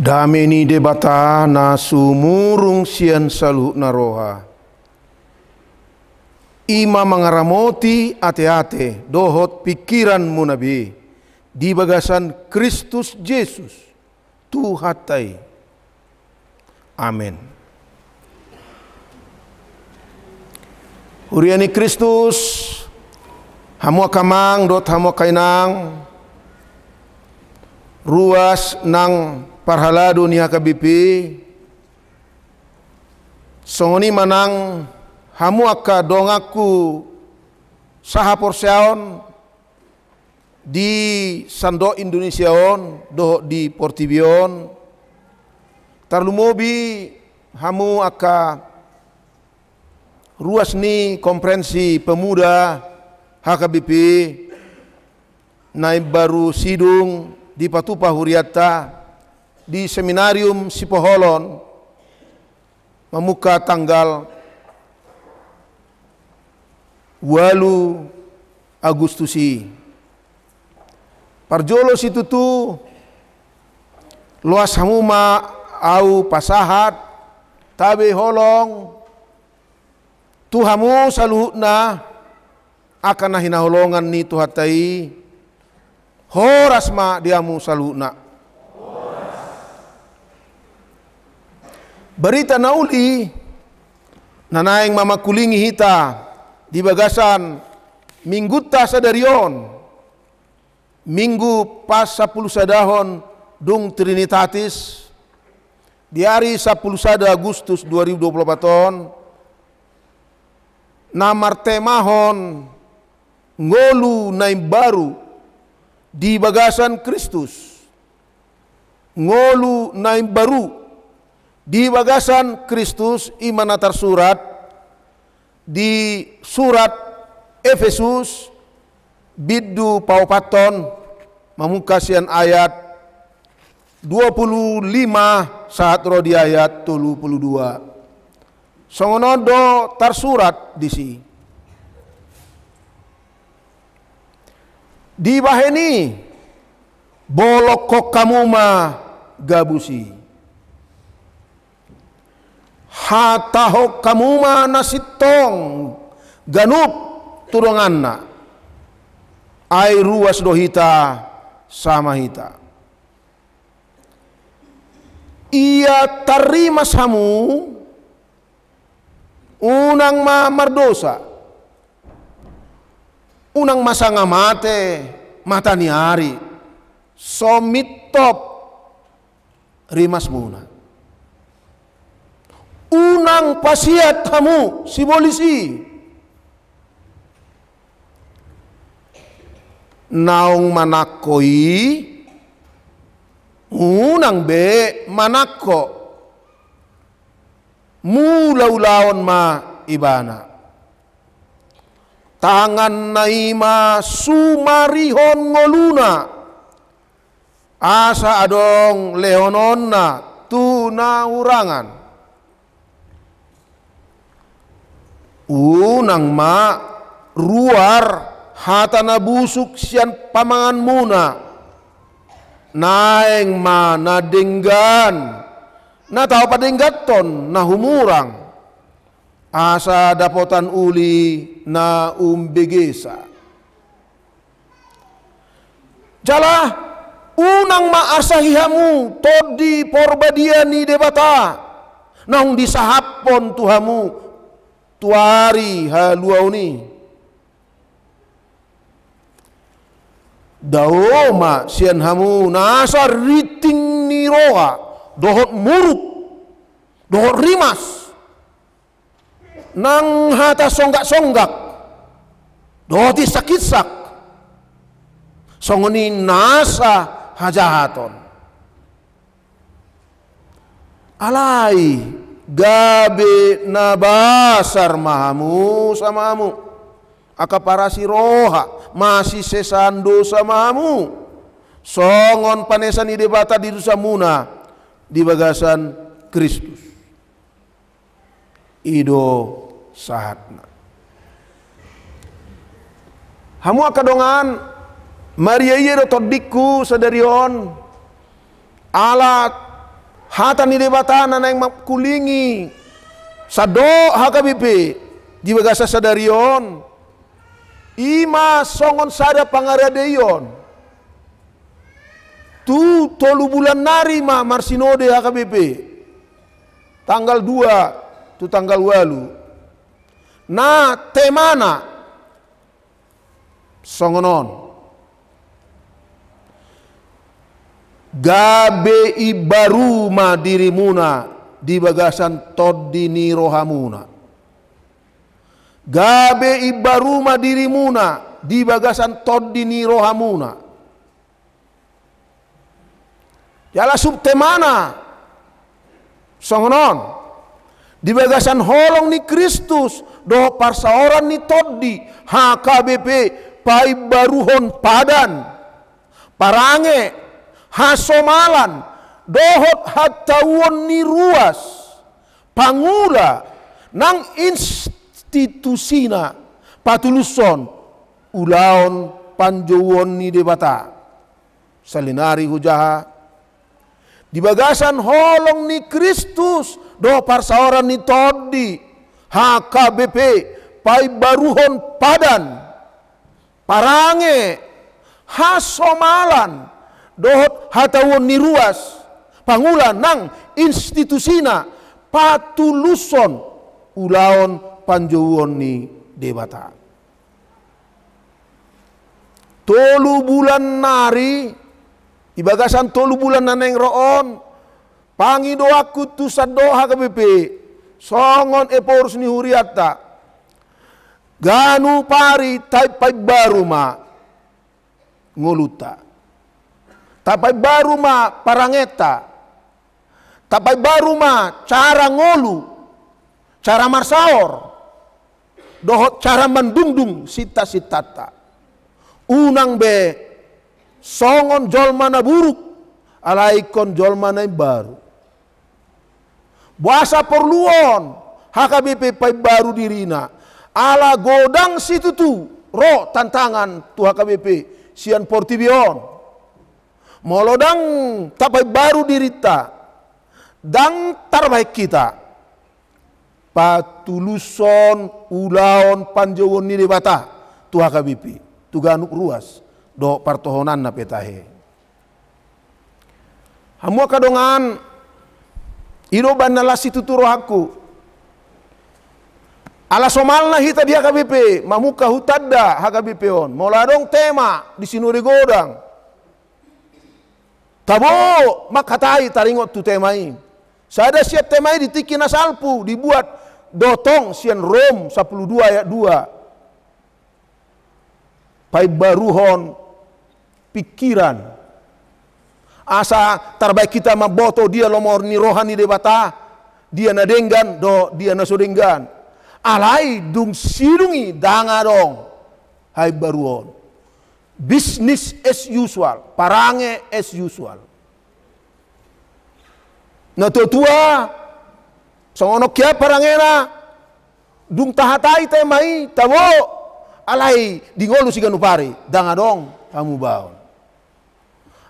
Dameni debata na sumurung sian salu naroha. Ima mangaramoti ate-ate dohot pikiran munabi di bagasan Kristus Yesus Tuhatai. Amin. Uriani Kristus hamua kamang dot hamua kainang ruas nang Parhala dunia kabipi Songoni manang hamu akka dongaku saha porseon di sando Indonesiaon doh di Portibion tarlumobi hamu akka ruas ni komprensi pemuda HKBP naib baru sidung di Patupa Huriata di Seminarium Sipoholon memuka tanggal walu Agustusi. Parjolos itu tu luas hamuma au pasahat tabe holong tuhamu saluhna akan nahina holongan ni tuhatai horasma diamu saluhna berita nauli nanaeng mama kulingi hita di bagasan minggu ta sadarion minggu pas 10 sadahon dung trinitatis di hari 10 sada Agustus 2024 ton namar temahon ngolu naim baru di bagasan Kristus ngolu naim baru di bagasan Kristus iman atas surat di surat Efesus biddu paupaton memukasian ayat 25 saat rodi ayat 22 songonodo tersurat di si di baheni bolokok kamu mah gabusi hataho kamuma nasitong ganup turonganna ai ruas dohita sama hita ia terima samu unang ma mardosa unang masanga mata matani hari somitop rimas muna unang pasiat kamu si polisi naung manakoi unang be manako mulaulaon ma ibana tangan naima sumarihon ngoluna asa adong leononna tuna urangan unang ma ruar na busuk sian pamangan muna naeng ma na denggan na tau padenggaton na humurang asa dapotan uli na umbegesa jala unang ma asahihamu todi porbadiani debata naung disahapon tuhamu tuari haluauni daoma sian hamu nasa riting niroa dohot muruk dohot rimas nang hata songgak songgak dohot sakit sak songoni nasa hajahaton alai gabe na basar mahamu samamu akaparasi roha masih dosa mahamu songon panesan ide bata di muna di bagasan Kristus ido sahatna hamu akadongan Maria ieu todiku sadarion alat hata ni debatana na yang kulingi sado hakabipe di bagasa sadarion ima songon sada pangaradeion tu tolu bulan nari ma marsinode HKBP tanggal dua tu tanggal walu na temana songonon gabe ibaruma dirimuna bagasan todini rohamuna gabe ibaruma dirimuna bagasan todini rohamuna jala subtemana di bagasan holong ni Kristus do parsaoran ni toddi HKBP pai baruhon padan parange hasomalan, dohot hatawon ni ruas pangula, nang institusina, patuluson, ulaon panjowon ni debata. Salinari hujaha, di bagasan holong ni Kristus, do parsaoran ni toddi HKBP, pai baruhon padan, parange, hasomalan, dohot hatawon ni ruas pangula nang institusina patuluson ulaon panjowon ni debata. Tolu bulan nari ibagasan tolu bulan naneng roon pangi doaku tu sadoha kepepe songon eporus ni huriata ganu pari tai pai baruma ngoluta tapi baru ma parangeta. Tapi baru ma cara ngolu. Cara marsaor. Dohot cara mendungdung sita-sitata. Unang be songon jol mana buruk. Alaikon jol mana baru. Buasa perluon. HKBP pai baru dirina. Ala godang situ tu. Roh tantangan tu HKBP. Sian portibion molodang tapai baru dirita dang tarbai kita patuluson ulaon panjowon debata bata tuha kabipi tuganuk ruas do partohonan na petahe hamua kadongan Iro banala tuturo aku ala somalna hita dia kabipi mamuka hutadda hakabipi on moladong tema di sinuri godang Tabo makatai taringot tu temai. Sada siap temai di tiki nasalpu dibuat dotong sian Rom 12 ayat 2. Pai baruhon pikiran. Asa terbaik kita maboto dia lomor ni rohani debata. Dia nadenggan do dia nasodenggan. Alai dung sirungi danga dong. Hai baruhon. Bisnis as usual. Parange as usual. Na tua, Songono kia parangena. Dung tahatai te mai. Tabo. Alai dingolu si ganupari. Dangadong kamu baon.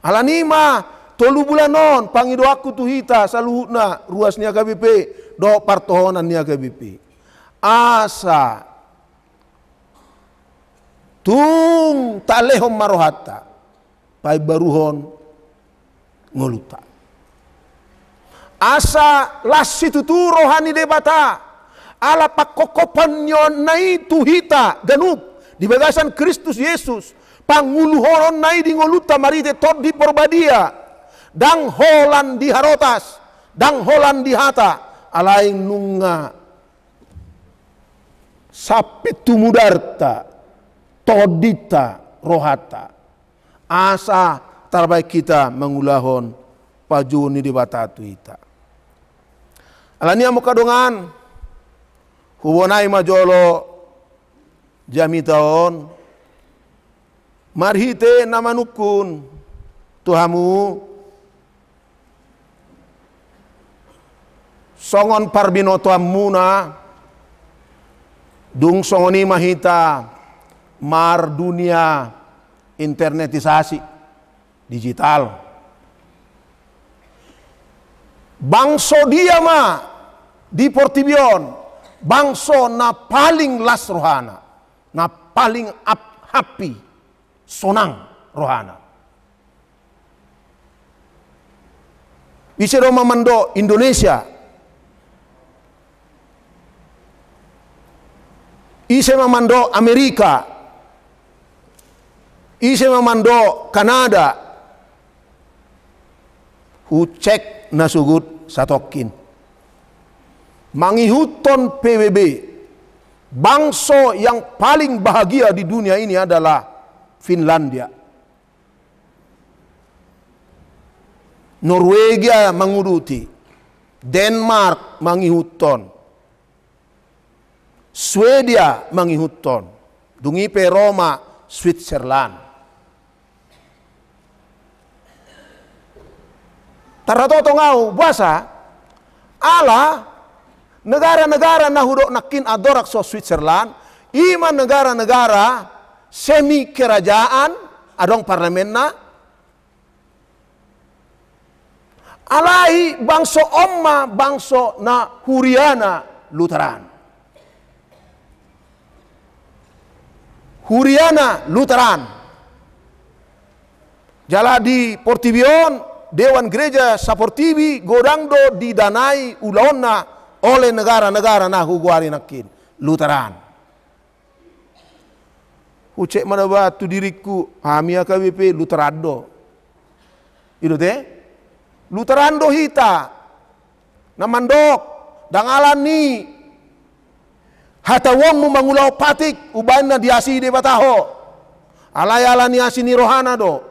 Alanima. Tolu bulan non. Pangido aku hita, Saluhutna. Ruas niaga BP. Do partohonan niaga BP. Asa tung talehom marohata pai baruhon ngoluta asa lasi tutu rohani debata ala pakokopan nyon nai tuhita ganup di bagasan Kristus Yesus panguluhoron nai di ngoluta marite tod di porbadia dang holan di harotas dang holan di hata alaing nunga sapit tumudarta todita rohata. Asa terbaik kita mengulahon pajuni di batatu ita. Alania mukadungan hubonai majolo jami taon marhite namanukun tuhamu songon parbinotoamuna dung songoni mahita mar dunia internetisasi digital. Bangso dia ma di Portibion, bangso na paling las rohana, na paling up happy, sonang rohana. Bisa Roma Mando Indonesia Ise mamando Amerika Ise mamando Kanada. Ucek nasugut satokin. Mangihuton PBB. Bangso yang paling bahagia di dunia ini adalah Finlandia. Norwegia menguruti. Denmark mangihuton. Swedia mangihuton. Dungipe Roma, Switzerland. Tarato tongau buasa ala negara-negara nahudok nakin adorak so Switzerland iman negara-negara semi kerajaan adong parlemenna alai bangso omma bangso na huriana Lutheran, huriana Lutheran jala di portibion Dewan Gereja Saportivi Gorangdo didanai ulonna oleh negara-negara nah huguari nakin Lutheran. Ucek mana batu diriku hamia ya KWP Lutherando. Itu teh Lutherando hita namandok dangalan ni hata wong mangulau patik ubana diasi de bataho alayalan asini rohana do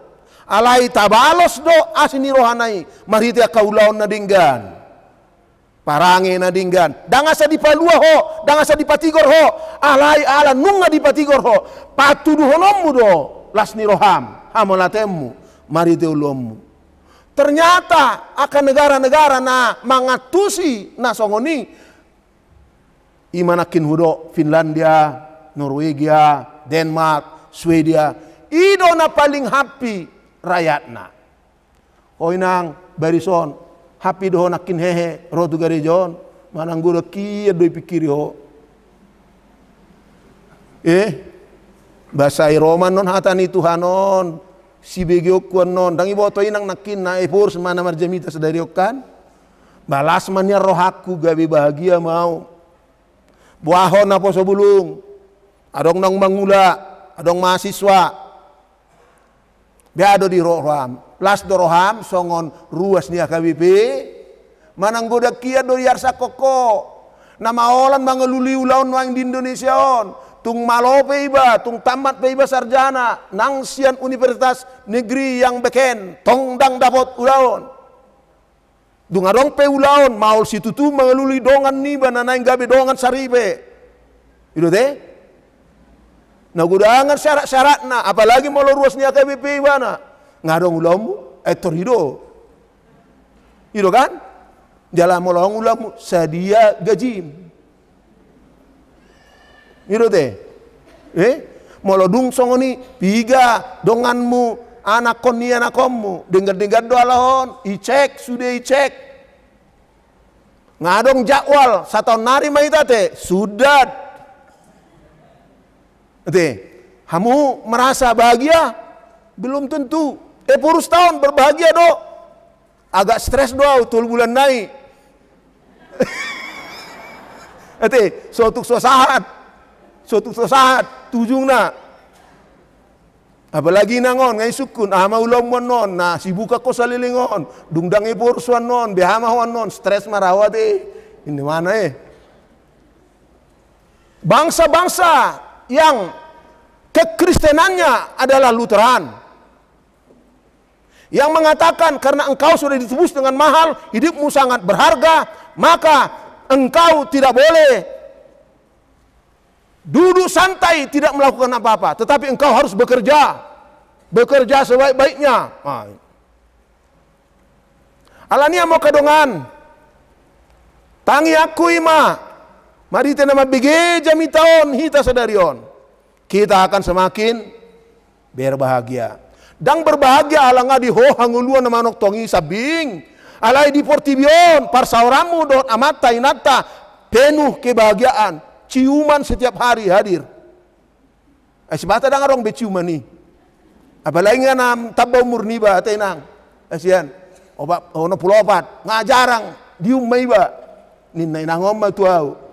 alai tabalos do asini rohanai marhiti kaulaon na dinggan parange na dinggan dangasa di palua ho dangasa di patigor ho alai ala nunga di patigor ho patudu honommu do lasni roham hamolatemu marhiti ulommu ternyata akan negara-negara na mangatusi na songoni imanakin hudo Finlandia, Norwegia, Denmark, Swedia. Ido na paling happy rakyatna koinang barison happy doh nakin hehe rotu garijon manang gura kia doi pikiri ho eh bahasa Roman non hatani non, si begio kuan non dangi boto inang nakin na epur semana marjamita sedari okan balas mania rohaku gabi bahagia mau buahon apa sebulung adong nang mangula adong mahasiswa Biado di roham. Las do roham songon ruas nia kabipi. Mananggoda kia do yarsa koko. Nama olan mangeluli ulaun wang di Indonesia on. Tung malo peiba, tung tamat peiba sarjana. Nang sian universitas negeri yang beken. Tongdang dapat ulaun. Dungadong pe ulaun. Maul situ tu mengeluli dongan niba. nanaing gabe dongan saripe. Itu deh na gudangan syarat-syarat na apalagi mau luar nia akan BP bana ngadong ulamu etor hidu, hidu kan jalan mau long ulamu sedia gaji hidu teh eh mau dung songoni piga donganmu anak koni anak kamu, dengar dengar doa lahon icek sudah icek ngadong jadwal satu nari maitate sudah. Kamu merasa bahagia? Belum tentu. Eh purus tahun berbahagia dok. Agak stres doa tul bulan naik. Nanti, suatu suasaat, suatu suasaat, tujung nak. Apalagi nangon ngai sukun, ama ah, ulam non, nah sibuka ko salilingon, dungdang ibu pursuan non, behama wan non, stres marawat eh. Ini mana eh? Bangsa-bangsa yang kekristenannya adalah Lutheran. Yang mengatakan karena engkau sudah ditebus dengan mahal, hidupmu sangat berharga, maka engkau tidak boleh duduk santai tidak melakukan apa-apa, tetapi engkau harus bekerja. Bekerja sebaik-baiknya. Alania mau kedongan. Tangi aku ima Marite nama tahun kita sadari sadarion. Kita akan semakin berbahagia. Dang berbahagia nga di ho hanguluan nama nok tongi sabing. Alai di portibion parsauramu don amata inata penuh kebahagiaan. Ciuman setiap hari hadir. Asibata eh, dang arong beciuman ni. Apalagi nam tabau murni ba tenang. Asian. Eh, Obat ono pulopat ngajarang jarang diumai ba. Ninai nangom ma tuau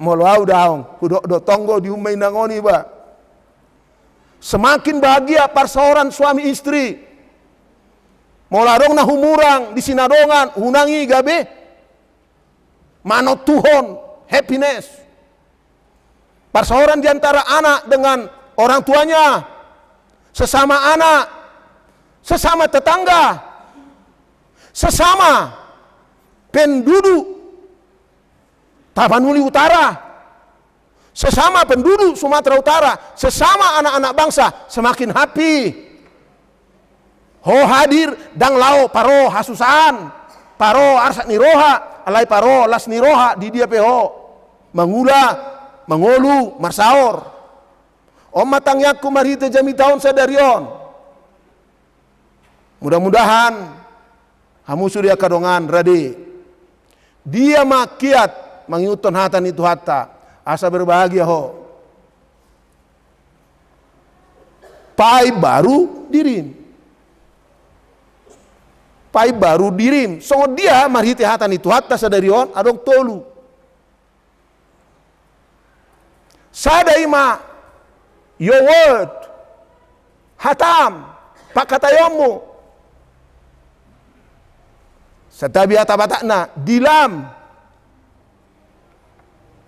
molo au daong kudo do tonggo di umai nangoni ba semakin bahagia perseoran suami istri molarong na humurang di sinadongan hunangi gabe mano tuhon happiness di diantara anak dengan orang tuanya sesama anak sesama tetangga sesama penduduk Tapanuli Utara, sesama penduduk Sumatera Utara, sesama anak-anak bangsa, semakin happy. Ho hadir dang lao paro hasusan, paro arsat niroha, alai paro las niroha di dia peho. Mangula, mangolu, marsaor. Om matang yaku mari jami tahun sadarion. Mudah-mudahan hamu surya kadongan rade. Dia makiat mangiuton hatan itu hatta. Asa berbahagia ho. Pai baru dirim. Pai baru dirim. So dia marhiti hatan itu hatta sadarion adok tolu. Sadai ma your word hatam pakatayomu setabi atabatakna dilam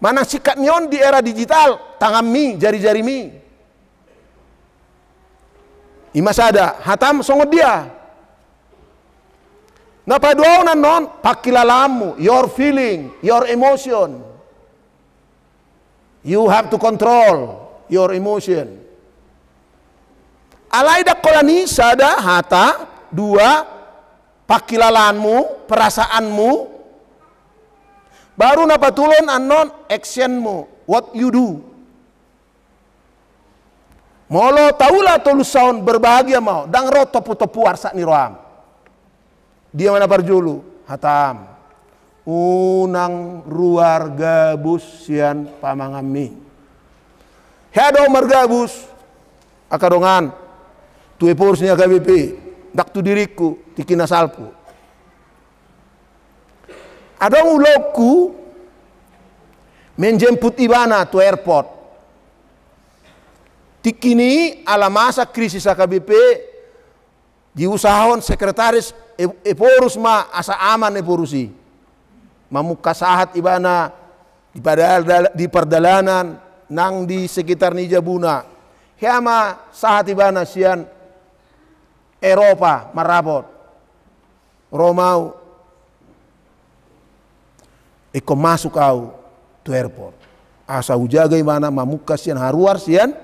Mana sikat mion di era digital, tangan mi, jari-jari mi. ada, hatam songot dia. dua? paduonan non, pakilalamu, your feeling, your emotion. You have to control your emotion. Alaida kolani sada hata dua pakilalanmu, perasaanmu, Baru napa tulon anon actionmu, what you do. Molo taula tolu saun berbahagia mau, dang ro topu topu arsa roam Dia mana parjulu, hatam. Unang ruar gabus sian pamangami. Hedo mergabus, akadongan, tuepurusnya KBP, dak tu diriku, tikina salpu. Adong ulokku menjemput Ibana to airport. Tikini ala masa krisis AKBP diusahon sekretaris Eporus ma asa aman Eporusi. Mamuka sahat Ibana di perdalanan nang di sekitar Nijabuna. Hiama sahat Ibana sian Eropa marabot. Romau Iko masuk au to airport. Asa ujaga gimana, mamuka sian haruar sian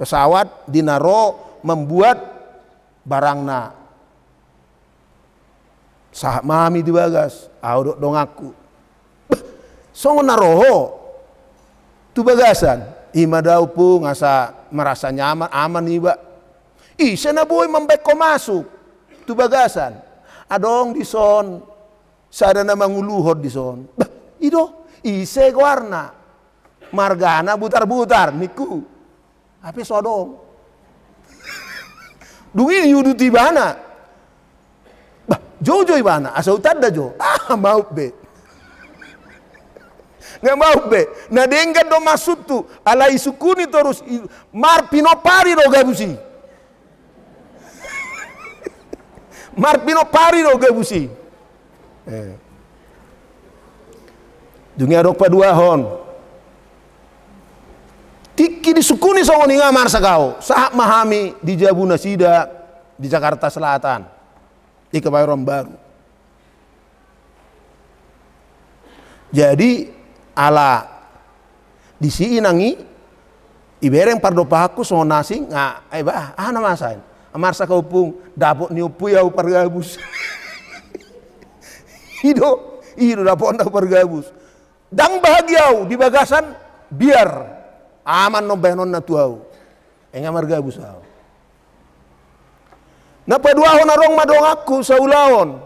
pesawat dinaro membuat barangna sah mami di bagas au dong aku songo naroho tu bagasan ima daupu ngasa merasa nyaman aman iba ih sana boy ko masuk tu bagasan adong di son sadana di son bah Ido, ise warna. Margana butar-butar, niku. Tapi sodong Dungi yudu na Bah, jojo ibana, asau tanda jo. Ah, mau be. Nggak mau be. Nah, dengga do masuk tu. Ala isukuni terus. Mar pinopari do gabusi. Mar pinopari do gabusi. Eh dunia pada dua hon tiki disukuni sama nih marsa kau sahab mahami di jabu nasida di Jakarta Selatan di Kebayoran Baru jadi ala di si nangi ibereng pardo pahaku so nasi nga eh bah ah nama sain amarsa kau pung ni niupu ya upar gabus hido hido dapot upar gabus dang bahagiau di bagasan biar aman nombeh nonna tuau enga marga busau na peduahon arong madong aku saulaon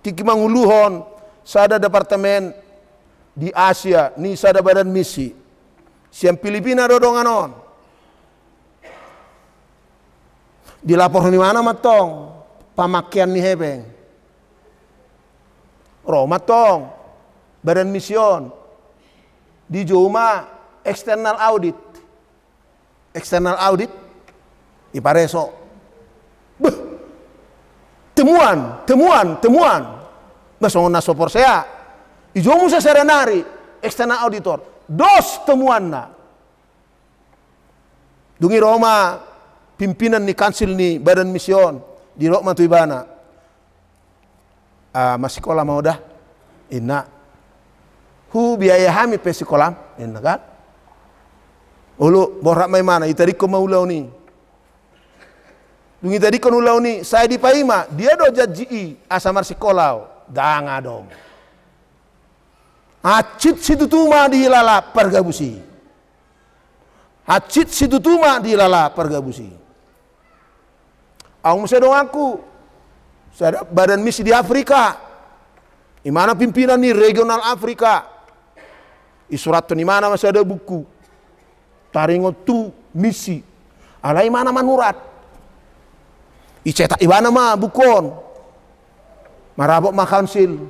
tiki manguluhon sada departemen di Asia ni sada badan misi siam Filipina dodongan on dilapor di mana matong pamakian ni hebeng Roma tong badan mision, di Joma, external audit. External audit di Pareso. Beuh. Temuan, temuan, temuan. Masong naso porsea di Joma saya serenari external auditor. Dos temuan na. Dungi Roma pimpinan ni kansil ni badan mision di Roma Tuibana. uh, masih kola mau dah. Enak hu biayahami pesikolam enna kan ulu borak mai mana mau maulau ni dungi tadi konulau ni saya di paima dia do jaji asamar kolau, danga dom acit situ di lala pergabusi acit situ di lala pergabusi Aku mesti dong aku saya ada badan misi di Afrika Imana pimpinan ni regional Afrika Isurat ni mana masih ada buku. Taringo tu misi. Alai mana manurat. Icetak ibana mah bukon. Marabok mah kansil.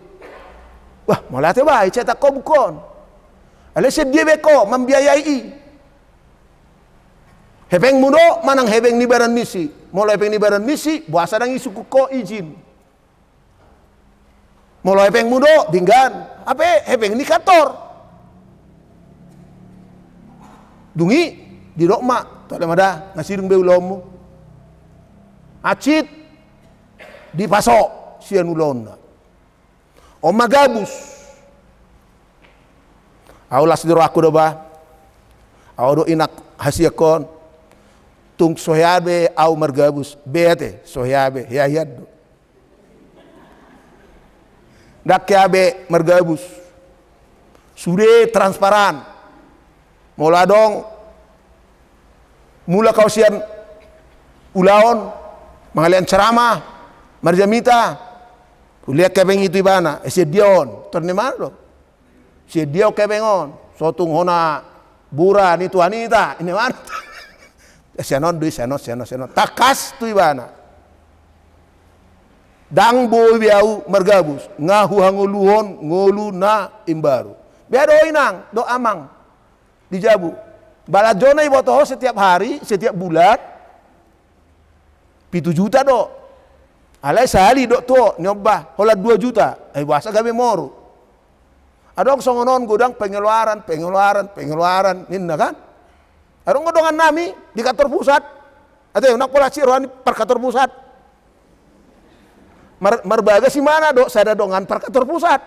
Wah, malah tiba icetak kau bukon. Alai dia beko membiayai. Hepeng mudo manang hepeng ni baran misi. Molo hepeng ni baran misi, buasa dang isuku ko izin. Molo hepeng mudo dinggan. Apa hepeng ni kantor. dungi di rokma tak ada mada ngasih be ulomu acit di pasok sian ulonna oma gabus aulas diro aku doba au do inak hasiakon tung sohyabe au margabus bete sohyabe ya yaddo dakyabe margabus sure transparan Mula dong mula kau siap ulaon mengalian ceramah marjamita kuliah kebeng itu ibana eh, on dion lo si dia kebengon sotung hona bura ni wanita ini mana eh, anon dui senon senon senon takas tu ibana dang bo biau mergabus ngahu hangoluhon ngolu na imbaru biar do amang di Jabu. Baladona ibu toho setiap hari, setiap bulan, pitu juta dok. Alai sehari dok tuh nyoba holat dua juta. Eh bahasa kami moru. Adong songonon gudang pengeluaran, pengeluaran, pengeluaran, ninda kan? orang godongan nami di kantor pusat. ada yang nak pola siruan per kantor pusat. Mar si mana dok? Saya ada dongan per kantor pusat.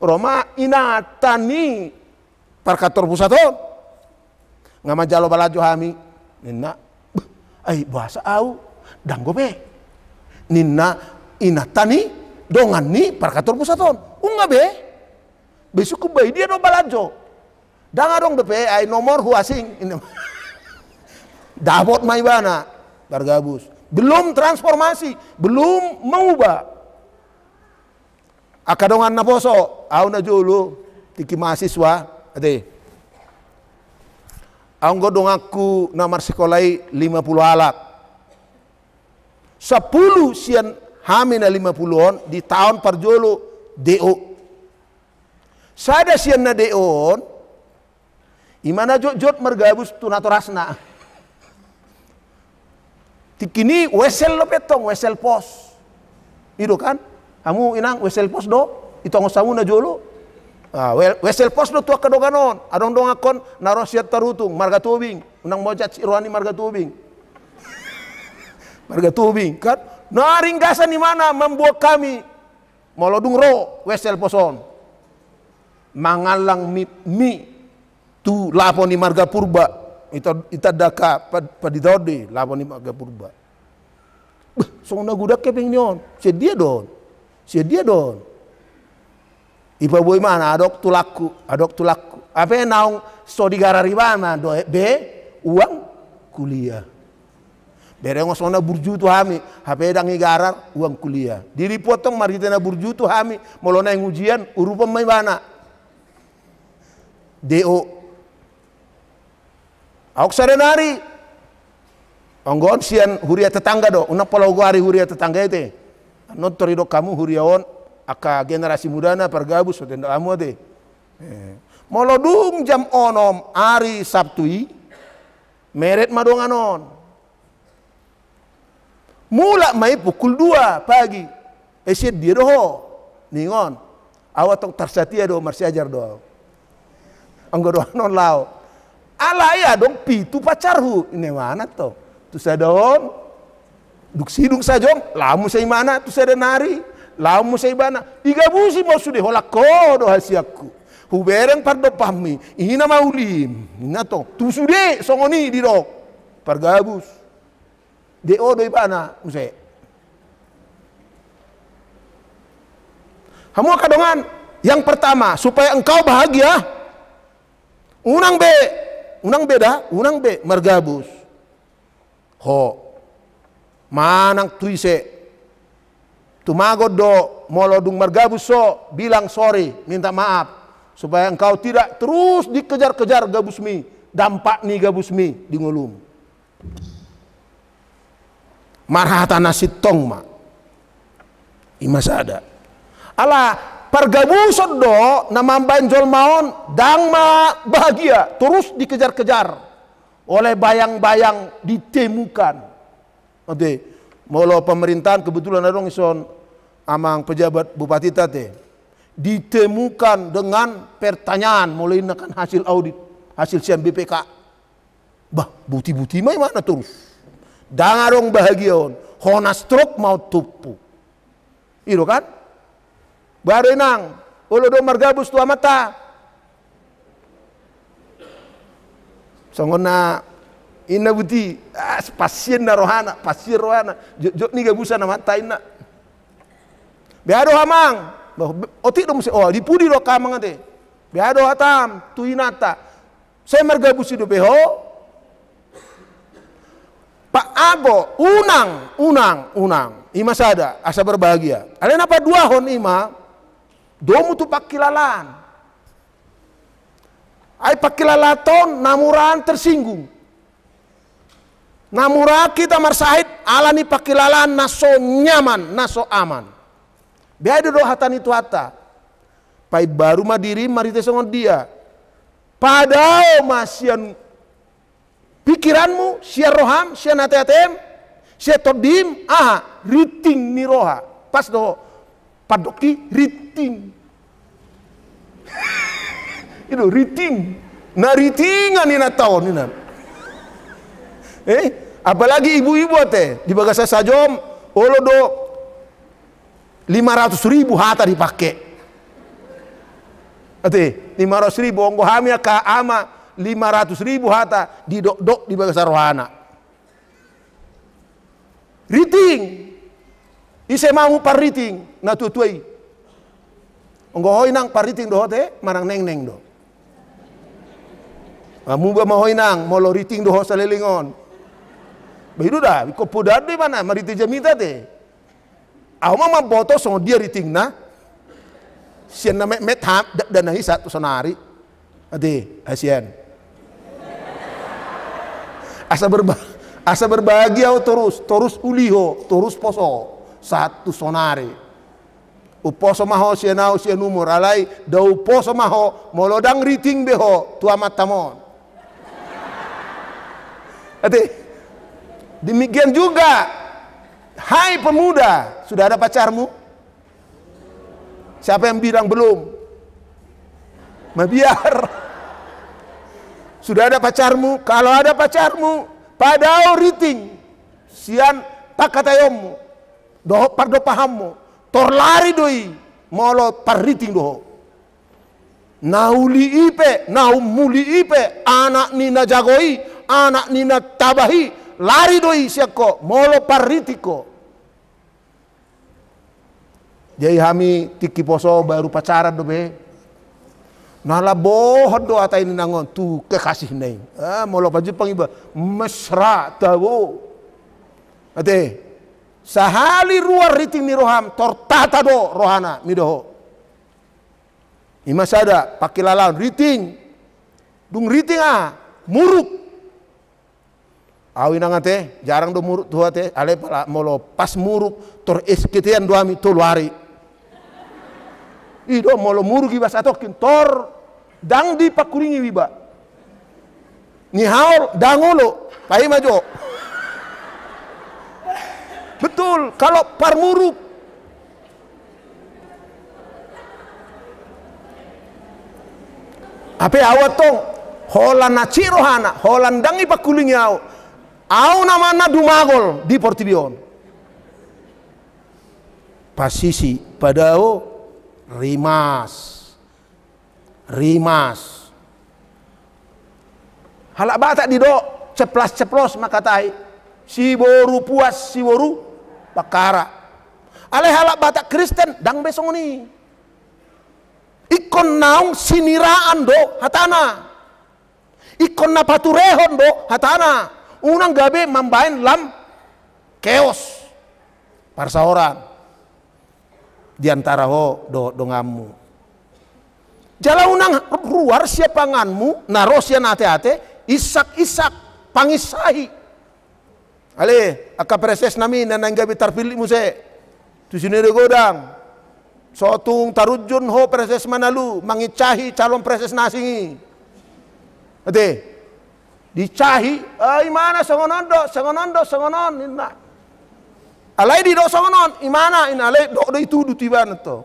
Roma inatani 14 anos. ngama jalo balajo hami. Nina. eh bahasa au. danggo be. ina tani dongan ni 14 anos. Unga be. Besok bayi dia no balajo. Danga dong depe ai nomor huasing. Dabot bana Bargabus. Belum transformasi. Belum mengubah. Akadongan na poso. Au na jolo. Tiki mahasiswa ade anggo dong aku nomor sekolahi 50 alat, 10 sian hamina 50 on di tahun parjolo do sada sian na do on imana jot jot mergabus tunatorasna tikini wesel lo petong wesel pos ido kan kamu inang wesel pos do itu ngosamu na jolo Ah, well, wesel pos lo tua kedoganon adong dong akon naron siat tarutung, marga tubing, unang mojat si rohani marga tubing. marga tubing kan, naring gasan di mana membuat kami molodung ro wesel poson. Mangalang mi, mi tu lapon di marga purba, ita ita daka pad padidode lapon di marga purba. Bah, song nagudak keping nion, sedia don, sedia don. Iba boy mana adok tulaku, adok tulaku. Apa yang naung studi gara mana doe be uang kuliah. Bereng osona burju tu hami, HP dangi gara uang kuliah. Diri potong mari tena burju tu hami, molona yang ujian urupa mai mana. DO. Auk sarenari. Onggon sian huria tetangga do, unak polau gari huria tetangga itu. Nontori do kamu on aka generasi muda na pergabus tenda amu de eh. dung jam onom ari i meret madong anon. mula mai pukul dua pagi esit dia doho ningon awat tok tarsatia do marsiajar do anggo do non lao ala ya dong pitu pacarhu ini mana to tu sadon duk sidung sajong lamu saya mana tu saya nari law musaibana mau mosude hola kodo hasiaku. hubereng pardo pahmi, ina maulim ina to, tu sudah, songoni diro pargabus de doi ibana musai Kamu kadongan yang pertama supaya engkau bahagia unang be unang beda unang be mergabus ho manang tuise Tumagod do, molodung so bilang sorry, minta maaf. Supaya engkau tidak terus dikejar-kejar gabusmi. Dampak nih gabusmi di ngulum. Marhata nasi tong ma. Imas ada. Ala pergabuson do nama banjol maon dang ma bahagia terus dikejar-kejar oleh bayang-bayang ditemukan. Oke. Okay Molo pemerintahan kebetulan ada ngison amang pejabat bupati tate ditemukan dengan pertanyaan mulai nakan hasil audit hasil sian BPK bah buti-buti mai mana terus dangarong bahagiaon hona stroke mau tupu itu iya kan baru enang ulo do margabus tua mata songona ina buti as ah, pasien na rohana pasien rohana jok ni gabusa na mata ina beado hamang oti dong se oh dipudi lo kamang ate Biar hatam tu inata saya busi do beho Pak Abo, unang, unang, unang. Ima sada, asa berbahagia. Ada napa dua hon ima? Domu tu pakilalan. Ai pakilalaton namuran tersinggung namuraki tamar sahid alani pakilalan naso nyaman naso aman biaya dodo hatan itu hatta pai baru madiri marite songon dia Padahal masian pikiranmu sia roham sia atem, sia todim aha riting ni roha pas do padoki riting itu riting Nah ritingan ini tahun ini. eh Apalagi ibu-ibu teh di bagasa sajom do 500 ribu hata dipakai. Ate 500 ribu onggo hamia ka ama 500 ribu hata didok-dok di bagasa rohana. Riting. Ise mau par riting na tuai, Onggo hoi nang par riting do hote marang neng-neng do. Amu ba mahoi nang molo riting doh ho salelingon dah kok pudar di mana marite jamita te aw mama botol sama dia tingna. sian na met ham dan nahi satu sonari ade eh, asian asa berba asa berbahagia terus terus uliho terus poso satu sonari uposo maho siena sien umur alai da uposo maho molodang riting beho tua matamon ade Demikian juga, hai pemuda, sudah ada pacarmu? Siapa yang bilang belum? Mabiar. Nah, sudah ada pacarmu? Kalau ada pacarmu, pada riting. Sian pakatayomu. Doho pardo pahammu. lari doi. Molo parriting doho. Nauli ipe, naumuli ipe. Anak nina jagoi, anak nina tabahi, Lari doi siako, molo paritiko jadi kami tiki poso baru pacaran dobe nala bohon doa ini nangon tu kekasih neng ah molo baju pengiba mesra tawo ate sahali ruar riti ni roham tortata do rohana midoho Ima sada pakilalaon riting dung riting ah muruk awi nanga jarang do muruk tua te ale pala molo pas muruk tor esketian do ami luari ido molo muruk ibas atokin tor dang di pakuringi wiba ni haul dangolo pai majo betul kalau par muruk apa awat tong holan cirohana holan dangi pakulingi au Aau una manna dumagol di portibion pasisi padao rimas rimas halak batak dido ceplas ceplos makatai si boru puas si boru pakara. ale halak batak kristen dang besong ni ikon naung siniraan do hatana ikon napaturehon do hatana unang gabe mambain lam keos parsa orang di antara ho do dongamu jala unang ruar sia panganmu narosia nate ate isak isak pangisahi ale preses nami nanang gabe tarpilih muse tu sini de godang Sotung tarujun ho preses manalu mangicahi calon preses nasingi. Ade, dicahi eh, imana songonon do songonon do songonon inna alai di do songonon imana inale alai do do itu du tiban to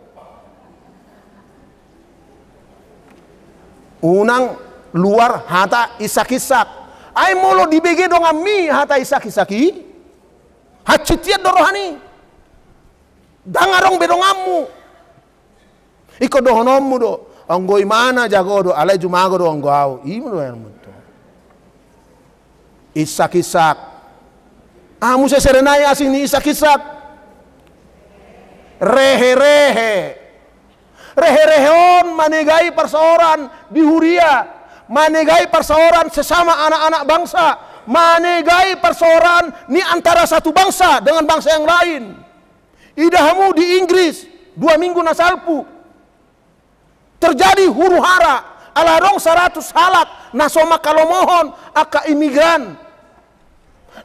unang luar hata isak-isak ai molo di bege do ngami hata isak-isaki hacitia do rohani dangarong bedo ngamu iko do honommu do anggo imana jago do alai jumago do anggo au imu do isak-isak. Amu ah, seserenaya sini isak-isak. Rehe-rehe. rehe rehe on manegai perseoran di Huria. Manegai perseoran sesama anak-anak bangsa. Manegai perseoran ni antara satu bangsa dengan bangsa yang lain. Idahamu di Inggris. Dua minggu nasalpu. Terjadi huru hara. Alarong seratus halat. Nasoma kalau mohon. Aka imigran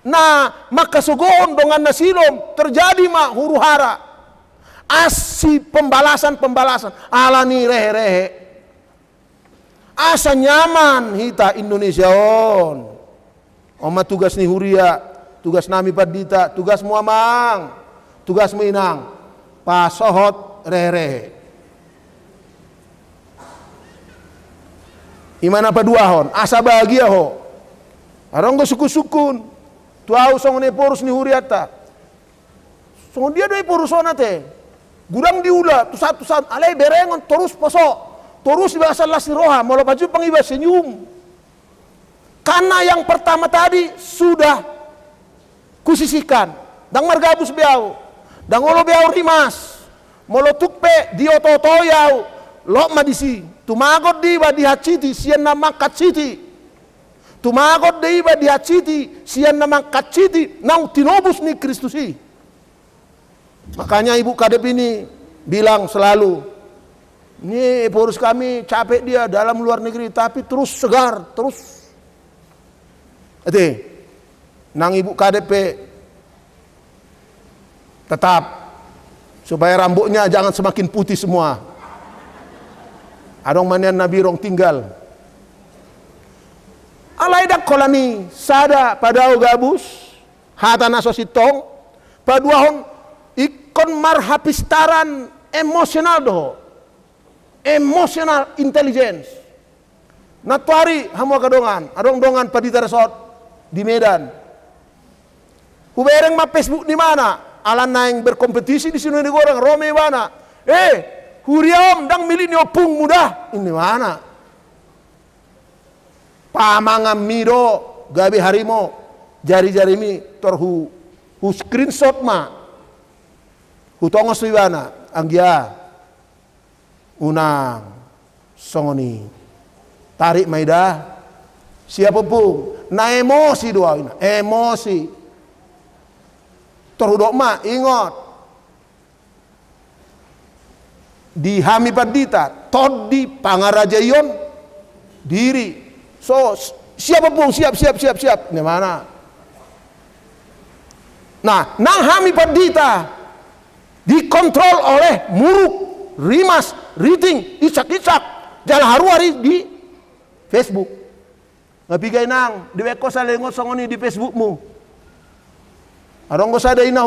Nah, makasugoon dongan dengan nasilom terjadi mak huru hara. Asi pembalasan-pembalasan. Alani rehe-rehe. Asa nyaman hita Indonesia on. Oma tugas nih huria, tugas nami padita, tugas muamang, tugas minang. Pasohot rehe-rehe. Iman apa dua hon? Asa bahagia ho. Arong suku-sukun. Tu au ne porus ni huriata. Song dia doi porus ona te. Gurang diula tu satu satu alai berengon terus poso. Terus di bahasa lasi roha molo baju iba senyum. Karena yang pertama tadi sudah kusisikan, Dang margabus beau. Dang olo beau rimas. Molo tukpe diototoyau. Lo madisi. Tumagot di wadi haciti sian nama kaciti tumagodde iba di aciti sian namang kaciti nau tinobus ni Kristusi makanya ibu kadep ini bilang selalu ini porus kami capek dia dalam luar negeri tapi terus segar terus Ade, nang ibu kadep tetap supaya rambutnya jangan semakin putih semua. Adong manian Nabi rong tinggal alaida kolani sada pada gabus hatana sositong paduahon ikon marhapistaran emosional doh, emosional intelligence natuari hamu kadongan adong dongan di resort di Medan ubereng ma Facebook di mana alan naeng berkompetisi di sini di goreng Rome mana eh huriam dang milih nyopung mudah ini mana Pamangan miro gabi harimo jari-jari mi torhu hu screenshot ma hu tongo suiwana anggia unang songoni tarik maida siapa pun na emosi doa ina emosi torhu ma ingot di hami padita pangarajayon diri So siapa pun siap siap siap siap. Di mana? Nah, nang hami perdita dikontrol oleh muruk, rimas, riting, isak-isak. Jalan haru hari di Facebook. Ngapigai nang, di weko salengot songoni di Facebookmu. Arong ko inah ina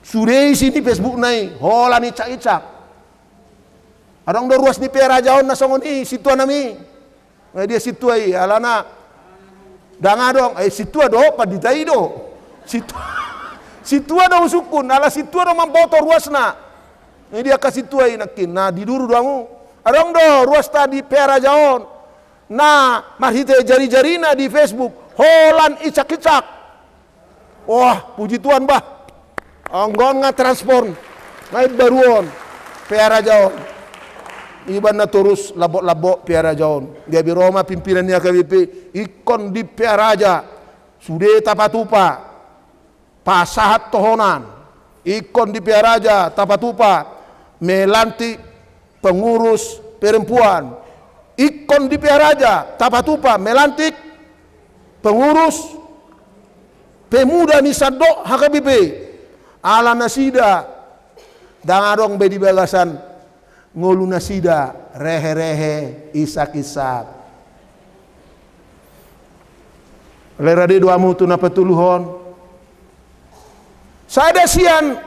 sudah di sini Facebook nai, hola ni cak-cak. Arong udah ruas ni pera jauh nasa i situ nami. Eh, dia situ ai alana. Danga dong, eh situ do paditai do. Situ situ ado sukun, ala situ ado mamboto ruasna. Ini eh, dia kasih nakin. Nah di dulu doamu. Arong do ruas tadi pera jaon. Nah marhite jari-jari di Facebook. Holan icak-icak. Wah puji Tuhan bah. Anggon nggak transform. Naik baruon. Pera jaon na torus labo labo piara jaon dia bi roma pimpinan ya KBP ikon di piara aja sude tapatupa pasahat tohonan ikon di piara aja tapatupa melanti pengurus perempuan ikon di piara aja tapatupa melantik pengurus pemuda nisadok HKBP alam nasida dangarong bedi bagasan ngoluna sida rehe-rehe isak-isak lera de dua mutu na petuluhon saya sian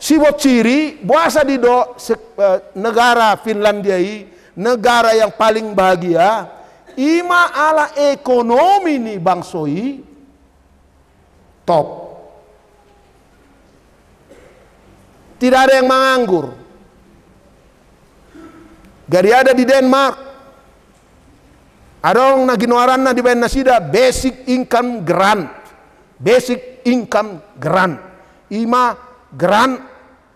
sibot ciri buasa di do se, e, negara Finlandia i negara yang paling bahagia ima ala ekonomi ni bangsoi top tidak ada yang menganggur Gari ada di Denmark. Adong na ginawaran na di bayan nasida basic income grant. Basic income grant. Ima grant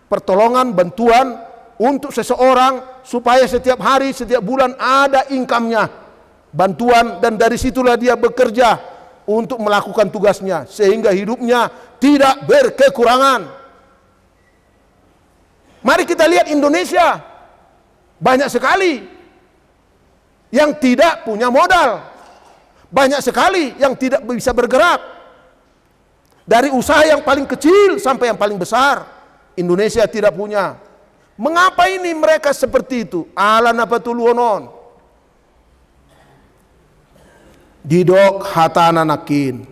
pertolongan bantuan untuk seseorang supaya setiap hari setiap bulan ada income-nya bantuan dan dari situlah dia bekerja untuk melakukan tugasnya sehingga hidupnya tidak berkekurangan. Mari kita lihat Indonesia. Banyak sekali yang tidak punya modal. Banyak sekali yang tidak bisa bergerak. Dari usaha yang paling kecil sampai yang paling besar, Indonesia tidak punya. Mengapa ini mereka seperti itu? Alana apa wonon, Didok hatana nakin.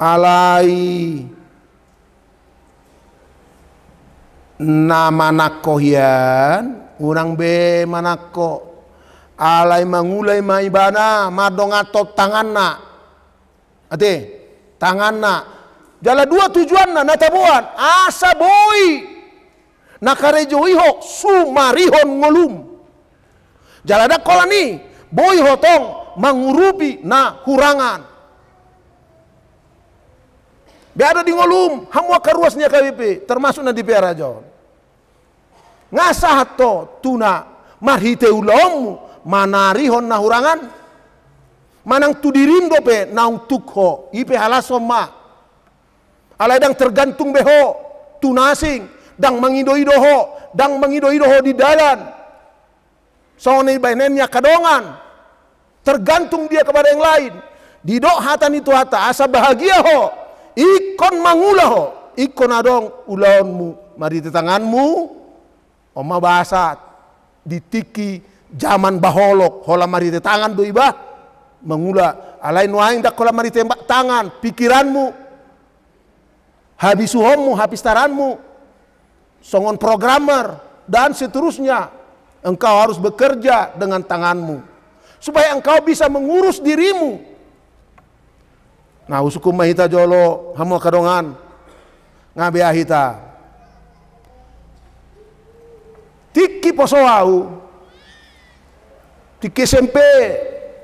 Alai nama nakohian Unang be manako. Alai mangulai maibana madongato tanganna. Ate, tanganna. Jala dua tujuan na natabuan. Asa boy. Nakarejo iho sumarihon ngolum. Jala da kolani. Boy hotong mangurubi na hurangan. ada di ngolum, hamwa karuasnya kwp termasuk na di Perajon ngasah to tuna marhite ulomu manarihon nahurangan manang dope naung tukho ipe halaso ma alai dang tergantung beho tunasing dang mangido-idoho dang mangido-idoho di dalan sone bainennya kadongan tergantung dia kepada yang lain didok hatan itu hata asa bahagia ho ikon mangula ho ikon adong ulaonmu mari tanganmu Oma bahasa ditiki zaman baholok hola marite tangan do iba mengula alain wain dak hola marite tangan pikiranmu habis suhomu habis taranmu songon programmer dan seterusnya engkau harus bekerja dengan tanganmu supaya engkau bisa mengurus dirimu nah usukum mahita jolo hamu kadongan ngabe ahita Tiki posoau. Tiki SMP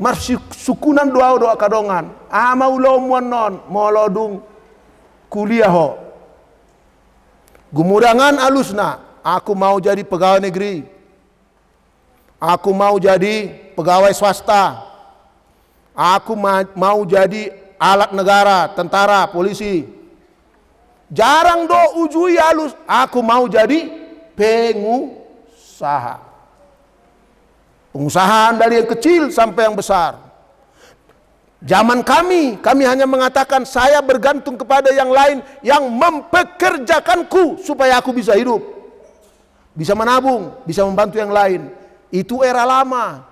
mar sukunan doa doa kadongan. Ama ah, ulom non molodung kuliah ho. Gumurangan alusna. Aku mau jadi pegawai negeri. Aku mau jadi pegawai swasta. Aku ma mau jadi alat negara, tentara, polisi. Jarang do ujui alus. Aku mau jadi pengu pengusaha. Pengusaha dari yang kecil sampai yang besar. Zaman kami, kami hanya mengatakan saya bergantung kepada yang lain yang mempekerjakanku supaya aku bisa hidup. Bisa menabung, bisa membantu yang lain. Itu era lama.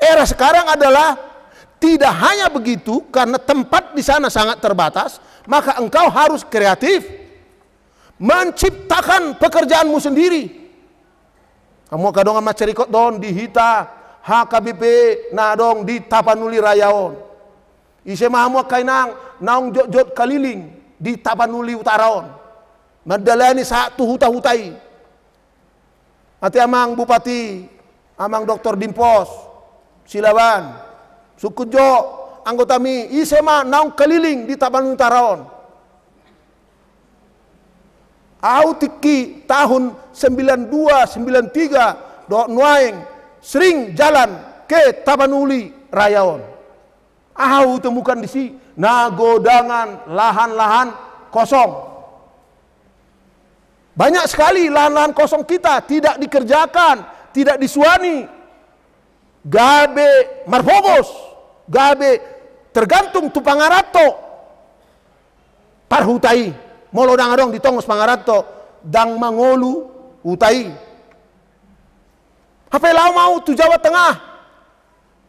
Era sekarang adalah tidak hanya begitu karena tempat di sana sangat terbatas, maka engkau harus kreatif menciptakan pekerjaanmu sendiri. Kamu kadong ama cerikot don dihita HKBP, na dong di Tapanuli Rayaon. Ise mahamu kainang naung jot-jot keliling di Tapanuli Utaraon. Madalani satu huta-hutai. Ati amang bupati, amang dokter Dimpos, Silaban, Sukujo, anggota mi, ise ma naung keliling di Tapanuli Utaraon. Autiki tahun 92-93 do nuaeng sering jalan ke Tabanuli Rayaon. au temukan di sini na godangan lahan-lahan kosong. Banyak sekali lahan-lahan kosong kita tidak dikerjakan, tidak disuani. Gabe marfogos, gabe tergantung tupangarato parhutai molo dang dong di tongos pangarato dang mangolu utai hape lau mau tu Jawa Tengah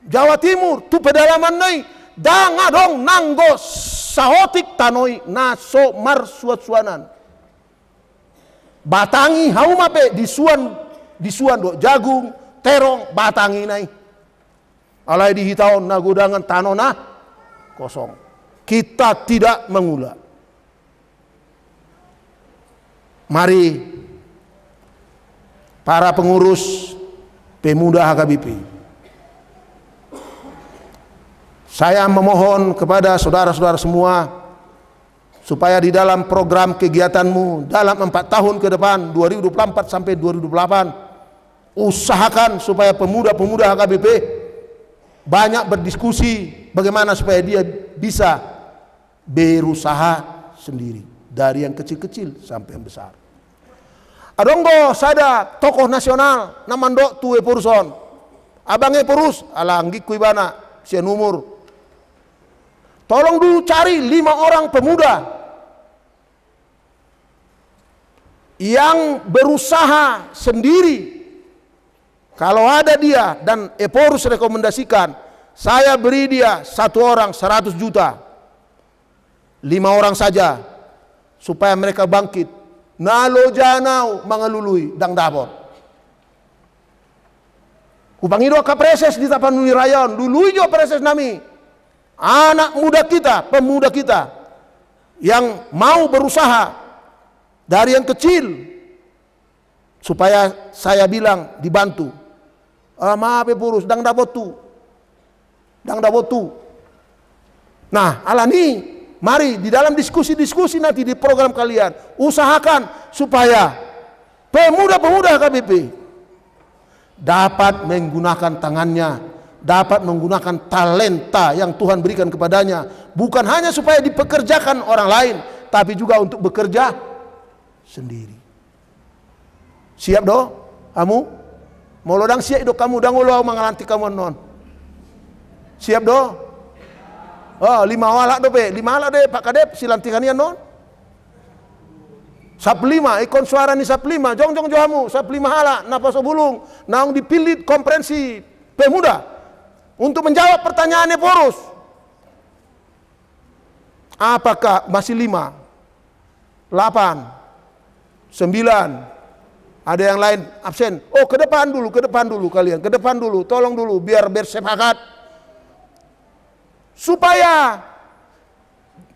Jawa Timur tu pedalaman nai, dang adong nanggo sahotik tanoi naso mar suat-suanan batangi hau mape di suan di suan do jagung terong batangi nai alai di hitau nagudangan tanona kosong kita tidak mengulang Mari para pengurus pemuda HKBP. Saya memohon kepada saudara-saudara semua supaya di dalam program kegiatanmu dalam empat tahun ke depan 2024 sampai 2028 usahakan supaya pemuda-pemuda HKBP banyak berdiskusi bagaimana supaya dia bisa berusaha sendiri dari yang kecil-kecil sampai yang besar. Adonggo sada tokoh nasional dok tuwe Purson, abangnya purus alanggi bana sian umur. Tolong dulu cari lima orang pemuda yang berusaha sendiri. Kalau ada dia dan Eporus rekomendasikan, saya beri dia satu orang seratus juta. Lima orang saja supaya mereka bangkit Nalo janaw, mga luluy, dang dabor. Upang iro ka preses di tapan ni rayon, luluy jo preses nami. Anak muda kita, pemuda kita, yang mau berusaha dari yang kecil supaya saya bilang dibantu ah, maaf ya, purus dang dabotu dang dabotu nah alani Mari di dalam diskusi-diskusi nanti di program kalian usahakan supaya pemuda-pemuda KBP dapat menggunakan tangannya, dapat menggunakan talenta yang Tuhan berikan kepadanya, bukan hanya supaya dipekerjakan orang lain, tapi juga untuk bekerja sendiri. Siap dong Kamu? Mau lodang siap dong kamu dang ulo mangalanti kamu non. Siap dong Oh, lima walak dope, lima walak deh Pak Kadep, silan tingkanian non. Sap lima, ikon suara ni sap lima, jong jong johamu, sap lima halak, napa sebulung, naung dipilih komprensi pemuda untuk menjawab pertanyaannya porus. Apakah masih lima, delapan, sembilan, ada yang lain absen. Oh ke depan dulu, ke depan dulu kalian, ke depan dulu, tolong dulu, biar bersepakat supaya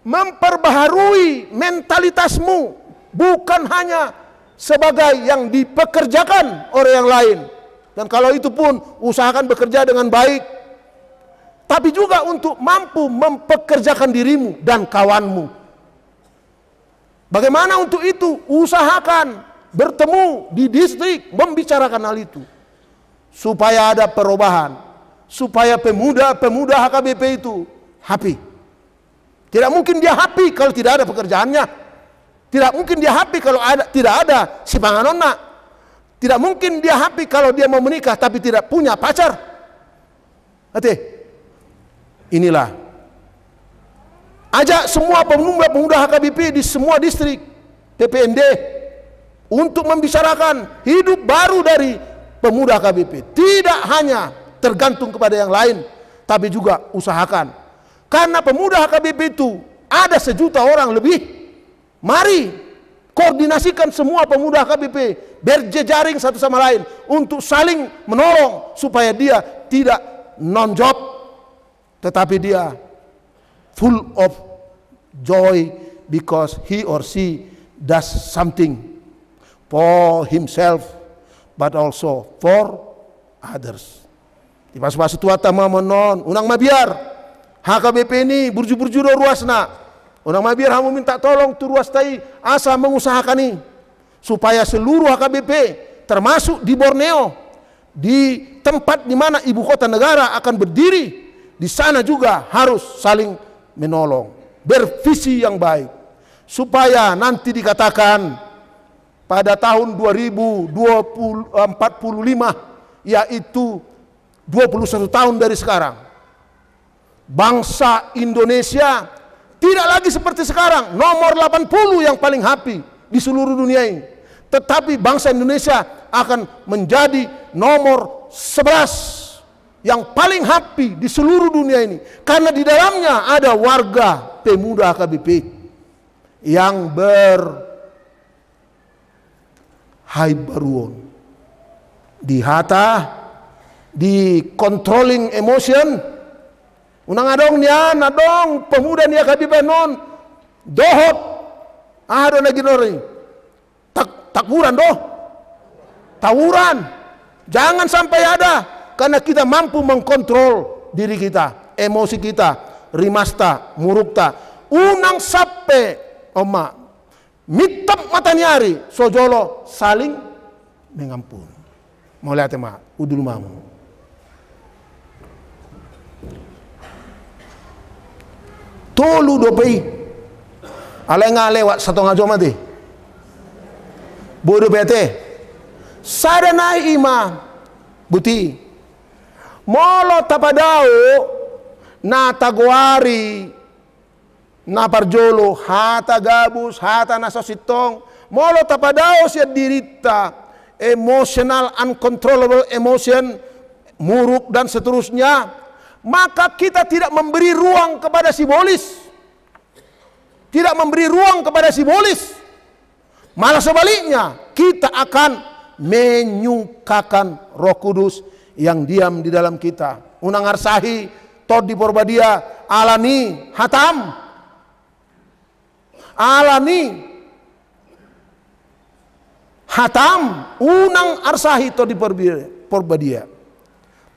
memperbaharui mentalitasmu bukan hanya sebagai yang dipekerjakan oleh yang lain dan kalau itu pun usahakan bekerja dengan baik tapi juga untuk mampu mempekerjakan dirimu dan kawanmu bagaimana untuk itu usahakan bertemu di distrik membicarakan hal itu supaya ada perubahan supaya pemuda-pemuda HKBP itu happy. Tidak mungkin dia happy kalau tidak ada pekerjaannya. Tidak mungkin dia happy kalau ada, tidak ada si panganona. Tidak mungkin dia happy kalau dia mau menikah tapi tidak punya pacar. Hati. Inilah. Ajak semua pemuda-pemuda HKBP di semua distrik PPND untuk membicarakan hidup baru dari pemuda HKBP. Tidak hanya tergantung kepada yang lain, tapi juga usahakan karena pemuda HKBP itu ada sejuta orang lebih. Mari koordinasikan semua pemuda HKBP berjejaring satu sama lain untuk saling menolong supaya dia tidak non job tetapi dia full of joy because he or she does something for himself but also for others. Di pas-pas tua tama menon, unang mabiar. HKBP ini burju-burju do ruasna. Orang mabir, hamu minta tolong tu ruas tai asa mengusahakan ini supaya seluruh HKBP termasuk di Borneo di tempat di mana ibu kota negara akan berdiri di sana juga harus saling menolong bervisi yang baik supaya nanti dikatakan pada tahun 2045 eh, yaitu 21 tahun dari sekarang bangsa Indonesia tidak lagi seperti sekarang nomor 80 yang paling happy di seluruh dunia ini tetapi bangsa Indonesia akan menjadi nomor 11 yang paling happy di seluruh dunia ini karena di dalamnya ada warga pemuda KBP yang ber Haibaruon di hata di controlling emotion Unang adong niya, nadong, pemuda niya kabibanon, dohot, Ahado na ginori. Tak, takburan doh. Tawuran. Jangan sampai ada. Karena kita mampu mengkontrol diri kita, emosi kita, rimasta, murukta. Unang sape, oma, mitap nyari sojolo, saling mengampun. Mau lihat ya, ma, udul mamu. tolu dopai alenga lewat satu ngajo mati bodo bete Sarana ima buti molo tapadau na taguari na parjolo hata gabus hata nasositong molo tapadau sia dirita emotional uncontrollable emotion muruk dan seterusnya maka kita tidak memberi ruang kepada simbolis. Tidak memberi ruang kepada simbolis. Malah sebaliknya, kita akan menyukakan Roh Kudus yang diam di dalam kita. Unang Arsahi, Tod di Porbadia, Alani, Hatam. Alani, Hatam, Unang Arsahi, Tod di Porbadia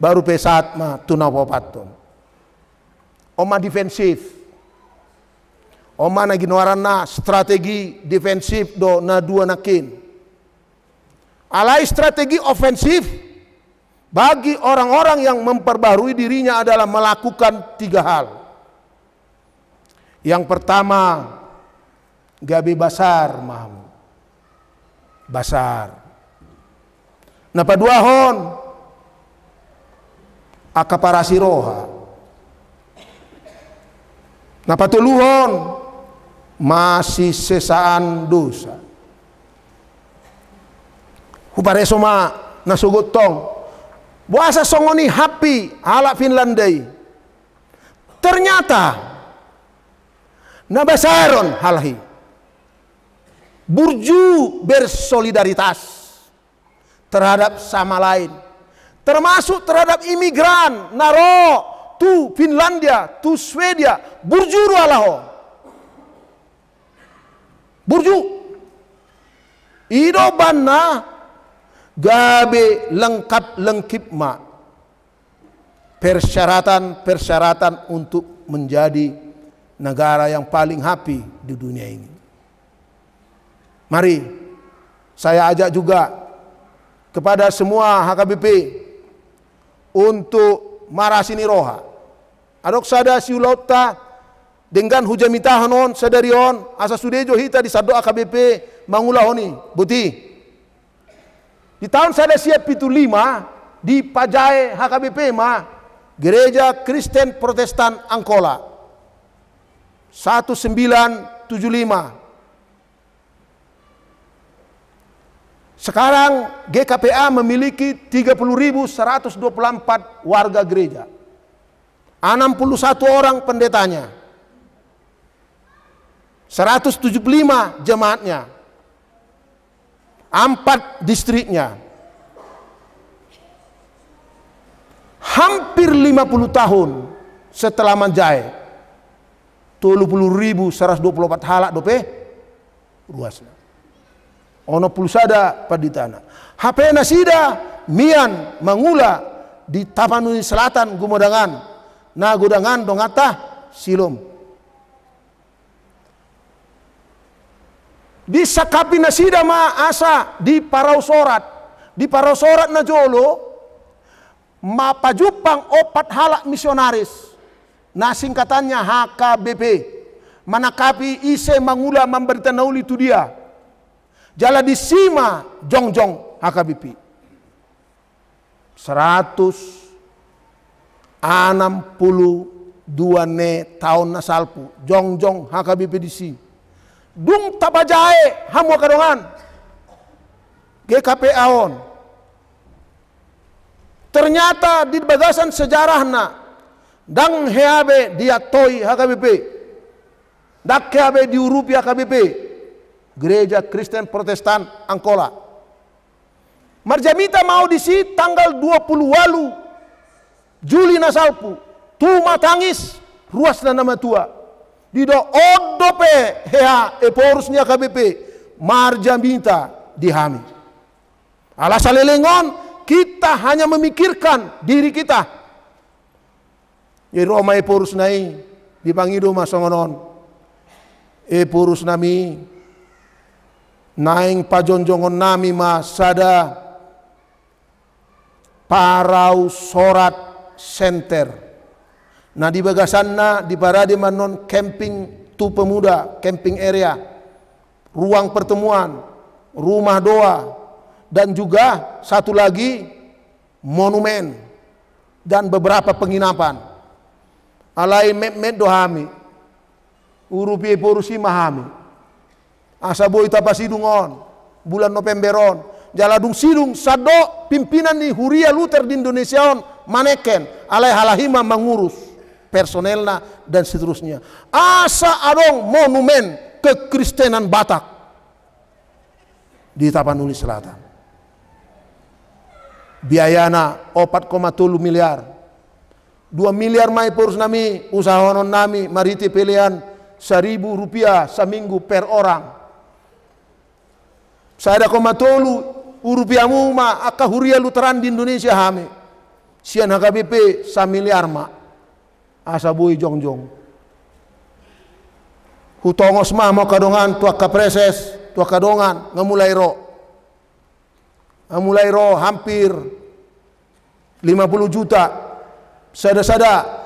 baru pesat ma tunawapatum. Oma defensif. Oma na ginawaran na strategi defensif do na dua nakin. Alai strategi ofensif bagi orang-orang yang memperbarui dirinya adalah melakukan tiga hal. Yang pertama, gabi basar maham. Basar. Napa dua hon? akaparasi roha tuluhon masih sesaan dosa soma nasugotong Buasa songoni happy ala Finlandai. Ternyata nabasaron halhi. Burju bersolidaritas terhadap sama lain termasuk terhadap imigran naro tu Finlandia tu Swedia burjuru alaho burju ido banna gabe lengkap lengkip ma persyaratan persyaratan untuk menjadi negara yang paling happy di dunia ini mari saya ajak juga kepada semua HKBP untuk marasini roha. Adok sada siulauta dengan hujan mitahanon sadarion asa sudejo hita di sado AKBP mangulah oni buti. Di tahun sada siap pitu lima di Pajae HKBP ma Gereja Kristen Protestan Angkola 1975 Sekarang GKPA memiliki 30.124 warga gereja. 61 orang pendetanya. 175 jemaatnya. 4 distriknya. Hampir 50 tahun setelah Manjai. 20.124 halak dope ruasnya ono pulsada paditana HP nasida mian mangula di tapanui selatan gumodangan na gudangan dongata silom di sakapi nasida ma asa di parau sorat di parau sorat na jolo ma pajupang opat halak misionaris na singkatannya HKBP manakapi ise mangula memberita nauli itu dia di jong Jongjong HKBP. 162 ne tahun nasalpu Jongjong HKBP di si. Dung tabajae hamu kadongan. GKP aon. Ternyata di bagasan sejarahna dang heabe dia toy HKBP. Dak heabe diurupi HKBP. Gereja Kristen Protestan Angkola. Marjamita mau di sini tanggal 20 walu Juli Nasalpu. Tuma tangis ruas dan nama tua. di do odope hea eporusnya KBP. Marjamita dihami. Alasan lelengon kita hanya memikirkan diri kita. Jadi Roma eporus nai dipanggil rumah songonon. Eporus nami naing pajonjongon nami masada parau sorat center nah di bagasana di parade manon camping tu pemuda camping area ruang pertemuan rumah doa dan juga satu lagi monumen dan beberapa penginapan alai memet dohami urupi porusi mahami Asabo ita pasidungon bulan Novemberon jaladung sidung sado pimpinan ni Huria Luther di Indonesia on maneken alai halahima mengurus personelna dan seterusnya. Asa adong monumen kekristenan Batak di Tapanuli Selatan. Biayana 4,7 miliar. 2 miliar mai purus nami usahawanon nami mariti pilihan 1000 rupiah seminggu per orang. Saya koma tolu urupiamu ma aka huria luteran di Indonesia hame. Sian HKBP samiliar ma. Asa bui jong jong. Hutongos ma mau kadongan tua kapreses tua kadongan ngemulai ro. Ngemulai ro hampir 50 juta. Sada-sada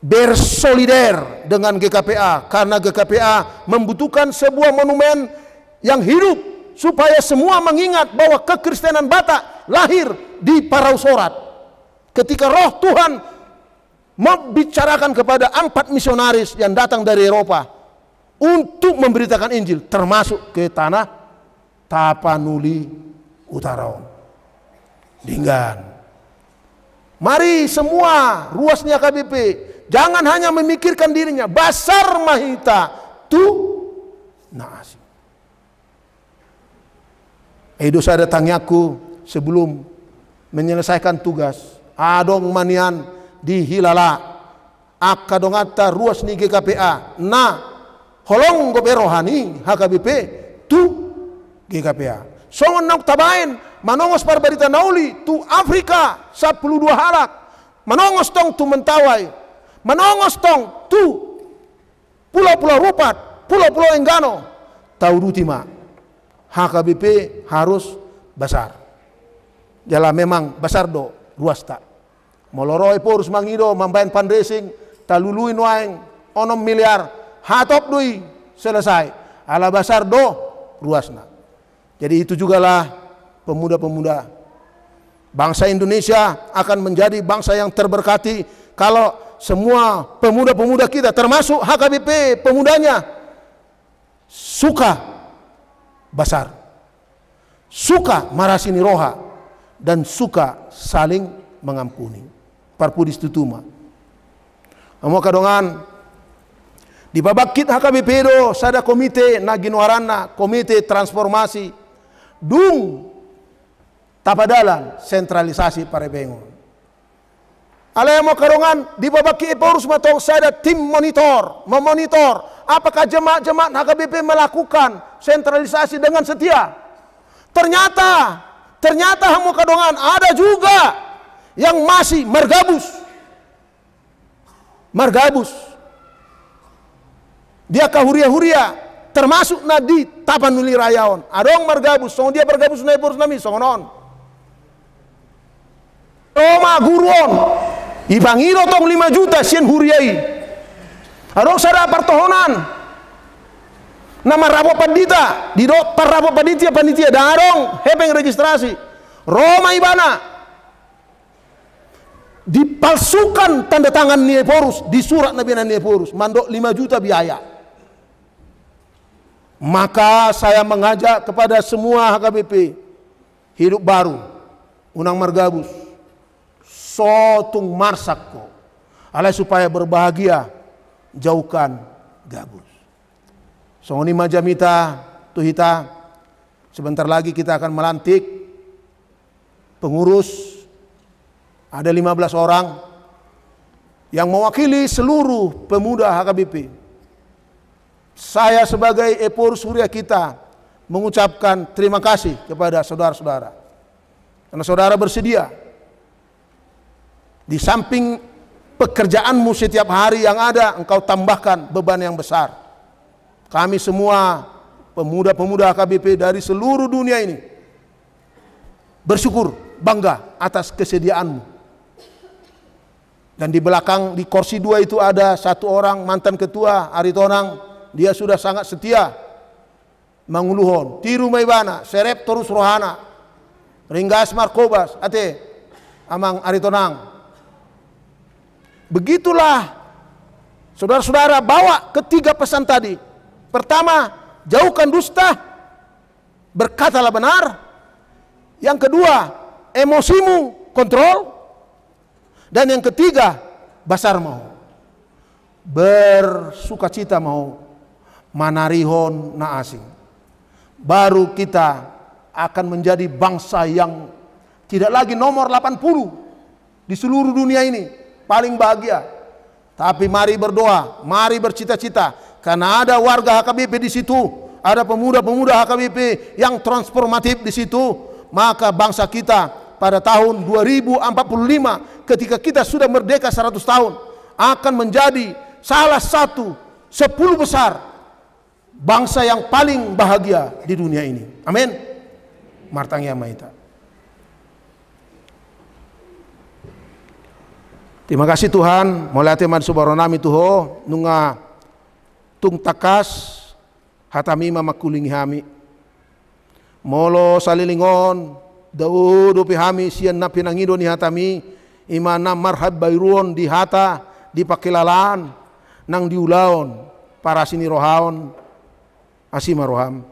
bersolider dengan GKPA karena GKPA membutuhkan sebuah monumen yang hidup supaya semua mengingat bahwa kekristenan Batak lahir di Parau Sorat. Ketika roh Tuhan membicarakan kepada empat misionaris yang datang dari Eropa untuk memberitakan Injil termasuk ke tanah Tapanuli Utara Dengan Mari semua ruasnya KBP jangan hanya memikirkan dirinya basar mahita tu naasi Eh dosa datangnya sebelum menyelesaikan tugas. Adong manian Aka dong Akadongata ruas ni GKPA. Na holong gobe rohani HKBP tu GKPA. Songon nak tabain manongos parbarita nauli tu Afrika 12 harak Manongos tong tu mentawai. Manongos tong tu pulau-pulau rupat, pulau-pulau enggano. Taurutima. HKBP harus besar. Jalan memang besar do ruas tak. Moloroi porus mangido mambain fundraising taluluin waeng onom miliar hatop dui selesai. Ala besar do nak. Jadi itu jugalah pemuda-pemuda bangsa Indonesia akan menjadi bangsa yang terberkati kalau semua pemuda-pemuda kita termasuk HKBP pemudanya suka basar. Suka marasini roha dan suka saling mengampuni. Parpudis tutuma. Amo kadongan di babak kit HKBP do sada komite Naginwarana komite transformasi dung tapadalan sentralisasi parebengon. Ala yang mau karungan di babaki porus matong saya ada tim monitor, memonitor apakah jemaat-jemaat HKBP melakukan sentralisasi dengan setia. Ternyata, ternyata hamu kadongan ada juga yang masih mergabus. Mergabus. Dia kahuria-huria termasuk nadi tapanuli rayaon. Adong mergabus, song dia mergabus naik porus nami, song non. Roma guruon, Ibangilo tong 5 juta sien huriai. arok sada pertohonan. Nama rabo pandita, di do parabo panitia ya panitia ya, darong hepeng registrasi. Roma ibana. Dipalsukan tanda tangan Nieporus di surat Nabi Nieporus, mandok 5 juta biaya. Maka saya mengajak kepada semua HKBP hidup baru, Unang Margabus, sotung marsakku. Allah supaya berbahagia, jauhkan gabus. Songoni majamita tuhita, sebentar lagi kita akan melantik pengurus. Ada 15 orang yang mewakili seluruh pemuda HKBP. Saya sebagai Epor Surya kita mengucapkan terima kasih kepada saudara-saudara. Karena saudara bersedia di samping pekerjaanmu setiap hari yang ada, engkau tambahkan beban yang besar. Kami semua pemuda-pemuda KBP dari seluruh dunia ini bersyukur, bangga atas kesediaanmu. Dan di belakang di kursi dua itu ada satu orang mantan ketua Aritonang, dia sudah sangat setia manguluhon, tiru maibana, serep terus rohana, ringgas markobas, ate amang Aritonang, Begitulah saudara-saudara bawa ketiga pesan tadi. Pertama, jauhkan dusta, berkatalah benar. Yang kedua, emosimu kontrol. Dan yang ketiga, basar mau. cita mau manarihon na asing. Baru kita akan menjadi bangsa yang tidak lagi nomor 80 di seluruh dunia ini paling bahagia. Tapi mari berdoa, mari bercita-cita karena ada warga HKBP di situ, ada pemuda-pemuda HKBP yang transformatif di situ, maka bangsa kita pada tahun 2045 ketika kita sudah merdeka 100 tahun akan menjadi salah satu 10 besar bangsa yang paling bahagia di dunia ini. Amin. Martang Yamaita. Terima kasih Tuhan, mulai teman subaronami tuho nunga tung takas hatami mama kulingi hami. Molo salilingon daudu pihami sian na pinangido ni hatami imana marhab bayruon di hata di pakilalaan nang diulaon para sini rohaon asima roham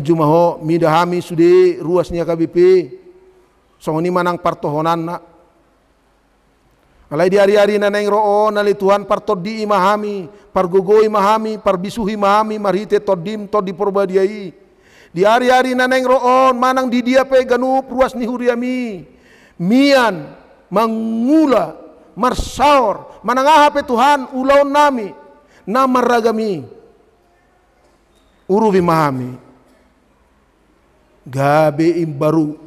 jumaho, midahami sudi ruasnya kabipi songoni manang partohonan nak Alai di hari-hari naneng ro'o nali Tuhan par toddi imahami, par gogoi mahami, par bisuhi mahami, marite toddim toddi porbadiai. Di hari-hari naneng ro'on manang di dia pe ganup ruas nihuriami. Mian mangula marsaur manang ahape Tuhan ulaun nami nama ragami urubi mahami gabe imbaru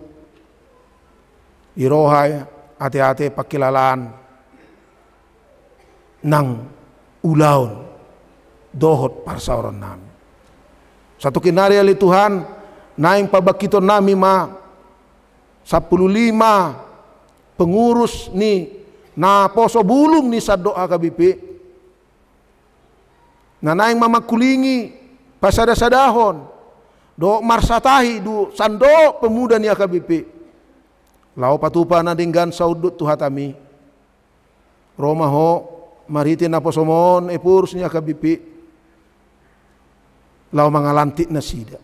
iroha hati-hati pakilalaan nang ulaon dohot oron nami. Satu kinarya li Tuhan, naing pabakito nami ma, sa lima pengurus ni na poso bulung ni sa doa kabipi. Na naing mamakulingi pasada-sadahon, do marsatahi du sando pemuda ni akabipi. Lawa patupa na dinggan saudut tuhatami. Roma maritin po somon epur eh, sunya kabipi lau mangalantik nasida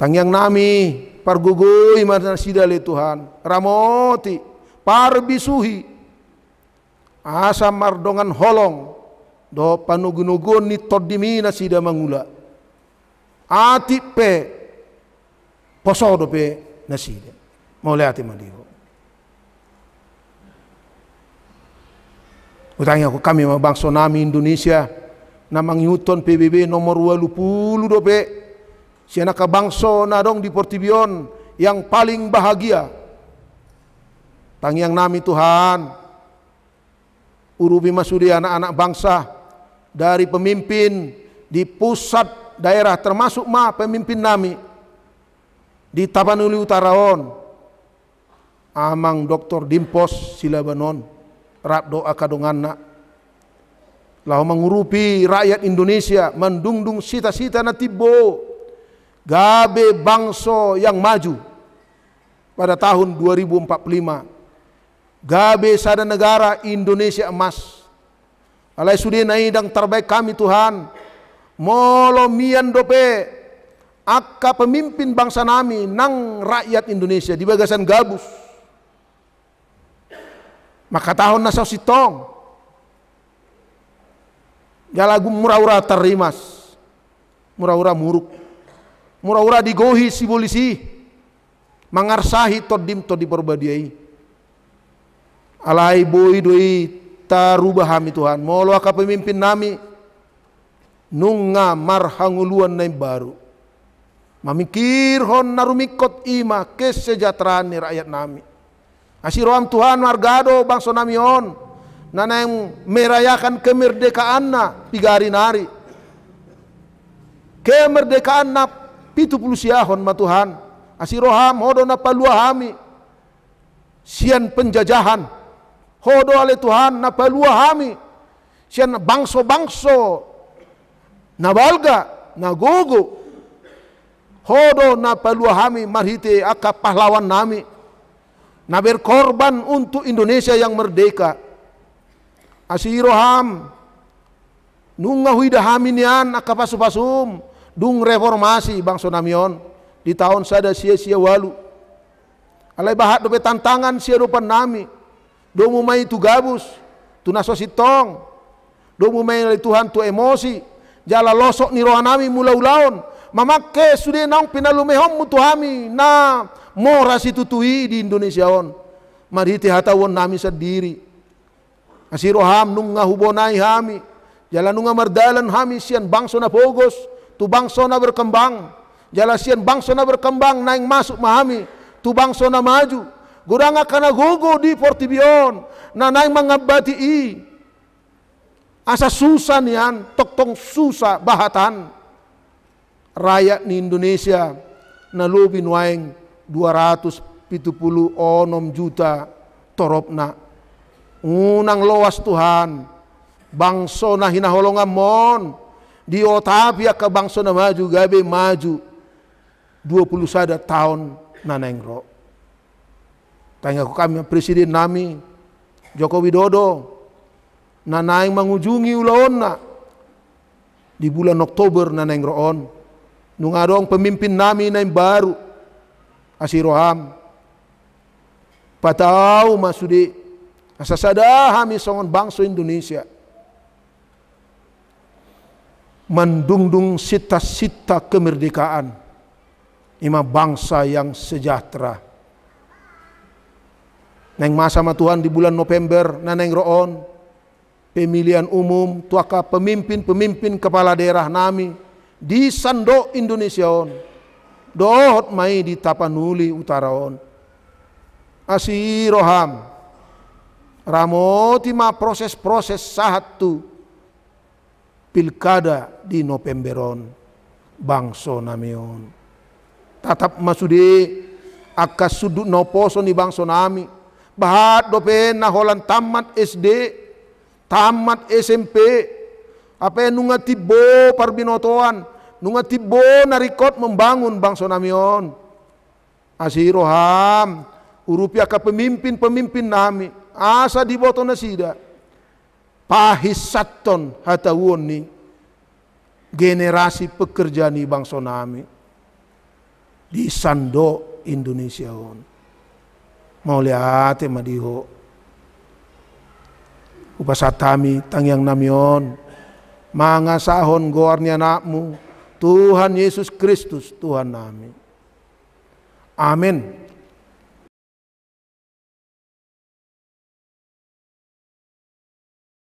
tangyang nami pargugui sida le Tuhan ramoti parbisuhi asa mardongan holong do panugunugun ni todimi nasida mangula ati pe poso do pe nasida ati mandiho Utangi aku kami bang bangsa Indonesia namang Newton PBB nomor 80 dope. Siana ka bangsa dong di Portibion yang paling bahagia. yang nami Tuhan. Urubi masudi anak-anak bangsa dari pemimpin di pusat daerah termasuk ma pemimpin nami di Tapanuli Utaraon Amang Dr. Dimpos Silabanon Rap doa kadungan nak, lalu mengurupi rakyat Indonesia mendungdung sita-sita tibo, Gabe bangso yang maju pada tahun 2045. Gabe sada negara Indonesia emas. Alai sudi naidang terbaik kami Tuhan. Molo mian dope akka pemimpin bangsa nami nang rakyat Indonesia di bagasan gabus. Makatahon na sa sitong. Galagu mura terimas. murawura muruk. murawura digohi si polisi. Mangarsahi todim todi perbadiai. Alai boi doi tarubahami Tuhan. Molo ka pemimpin nami. Nunga marhanguluan naim baru. Mamikir hon narumikot ima kesejahteraan ni rakyat nami. Asiroam Tuhan wargado bangso namion. Nana yang merayakan kemerdekaan na tiga hari nari. Kemerdekaan na pitu puluh siahon ma Tuhan. Asiroham hodo na paluahami. Sian penjajahan. Hodo ale Tuhan na paluahami. Sian bangso-bangso. Na balga, na Hodo na paluahami marhite akap pahlawan nami. Nah berkorban untuk Indonesia yang merdeka. Asiroham. Nunga huida haminian akapasupasum. Dung reformasi bang Sonamion Di tahun sada sia-sia walu. Alai bahat dope tantangan sia dopan nami. Domu mai tu gabus. Tu nasositong. Domu mai Tuhan tu emosi. Jala losok ni rohanami mula ulaon mamakke sude nang pinalume hom mutuhami na mora situtui di Indonesia on mariti hatawon nami sendiri asiro ham nunga hubonai hami jalan nunga mardalan hami sian bangsona pogos tu bangsona berkembang jalan sian bangsona berkembang naing masuk mahami tu bangsona maju gurang akan gogo di portibion na naing mengabati i asa susan nian, toktong susa bahatan rakyat di Indonesia nalubin waeng 270 onom juta toropna unang loas Tuhan bangso na hinaholongan mon di otapi ke bangso na maju gabe maju 20 sada tahun nengro tanya ku kami presiden nami Joko Widodo nanaeng mengunjungi ulona di bulan Oktober nengro on Nung pemimpin nami na baru. Asiroham. Patau masudi. Asasada kami songon bangsa Indonesia. Mandungdung sita-sita kemerdekaan. Ima bangsa yang sejahtera. Neng masa sama Tuhan di bulan November, neng roon, pemilihan umum, tuaka pemimpin-pemimpin kepala daerah nami, di Sando Indonesiaon dohot mai di Tapanuli Utaraon asiroham ramo tima proses-proses tu, pilkada di Novemberon bangso namion tatap masudi akas sudut noposo ni bangso nami bahat dope naholan tamat SD tamat SMP apa yang nunga tibo parbinotoan, nunga tibo narikot membangun bangsa namion. Asiroham, urupi ke pemimpin-pemimpin nami, asa di nasida, sida. Pahisaton hata woni generasi pekerja ni bangsa nami di sando Indonesia on. Mau lihat emadiho. Upasatami tangyang namion. Mangasahon goarnya gornya nakmu Tuhan Yesus Kristus Tuhan kami, Amin.